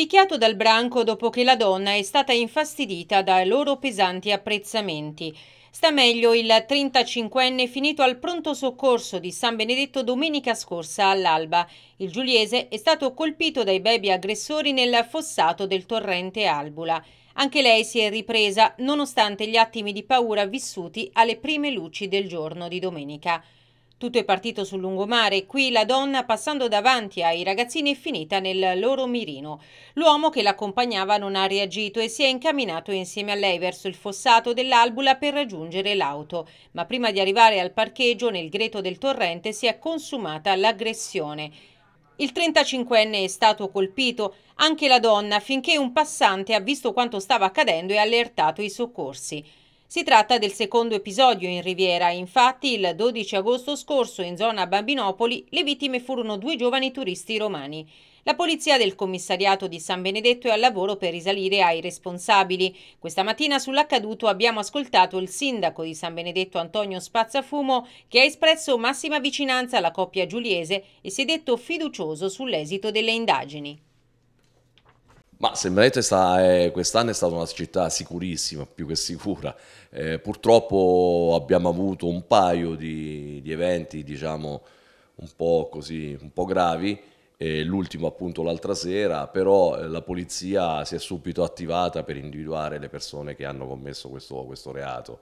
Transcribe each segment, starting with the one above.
picchiato dal branco dopo che la donna è stata infastidita dai loro pesanti apprezzamenti. Sta meglio il 35enne finito al pronto soccorso di San Benedetto domenica scorsa all'alba. Il giuliese è stato colpito dai baby aggressori nel fossato del torrente Albula. Anche lei si è ripresa nonostante gli attimi di paura vissuti alle prime luci del giorno di domenica. Tutto è partito sul lungomare, qui la donna passando davanti ai ragazzini è finita nel loro mirino. L'uomo che l'accompagnava non ha reagito e si è incamminato insieme a lei verso il fossato dell'albula per raggiungere l'auto, ma prima di arrivare al parcheggio nel greto del torrente si è consumata l'aggressione. Il 35enne è stato colpito, anche la donna, finché un passante ha visto quanto stava accadendo e ha allertato i soccorsi. Si tratta del secondo episodio in Riviera, infatti il 12 agosto scorso in zona Bambinopoli le vittime furono due giovani turisti romani. La polizia del commissariato di San Benedetto è al lavoro per risalire ai responsabili. Questa mattina sull'accaduto abbiamo ascoltato il sindaco di San Benedetto Antonio Spazzafumo che ha espresso massima vicinanza alla coppia giuliese e si è detto fiducioso sull'esito delle indagini. Ma Sembrete eh, quest'anno è stata una città sicurissima, più che sicura. Eh, purtroppo abbiamo avuto un paio di, di eventi, diciamo, un po', così, un po gravi, eh, l'ultimo appunto l'altra sera, però eh, la polizia si è subito attivata per individuare le persone che hanno commesso questo, questo reato.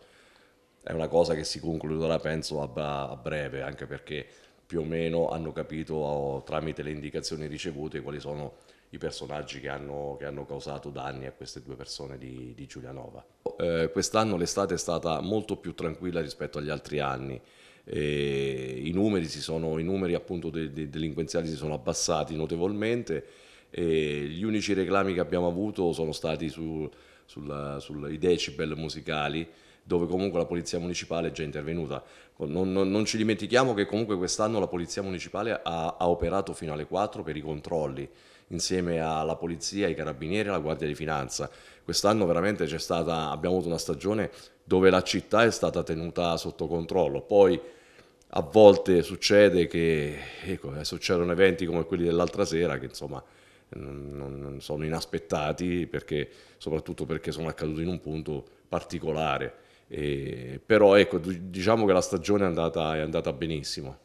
È una cosa che si concluderà, penso, a, a breve, anche perché più o meno hanno capito tramite le indicazioni ricevute quali sono i personaggi che hanno, che hanno causato danni a queste due persone di, di Giulianova. Eh, quest'anno l'estate è stata molto più tranquilla rispetto agli altri anni. Eh, i, numeri sono, i numeri, appunto dei, dei delinquenziali si sono abbassati notevolmente e gli unici reclami che abbiamo avuto sono stati sui decibel musicali dove comunque la Polizia Municipale è già intervenuta. Non, non, non ci dimentichiamo che comunque quest'anno la Polizia Municipale ha, ha operato fino alle 4 per i controlli insieme alla polizia, ai carabinieri e alla Guardia di Finanza. Quest'anno veramente stata, abbiamo avuto una stagione dove la città è stata tenuta sotto controllo. Poi a volte succede che ecco, eh, succedono eventi come quelli dell'altra sera che insomma sono inaspettati perché, soprattutto perché sono accaduti in un punto particolare. E, eh, però ecco, diciamo che la stagione è andata, è andata benissimo.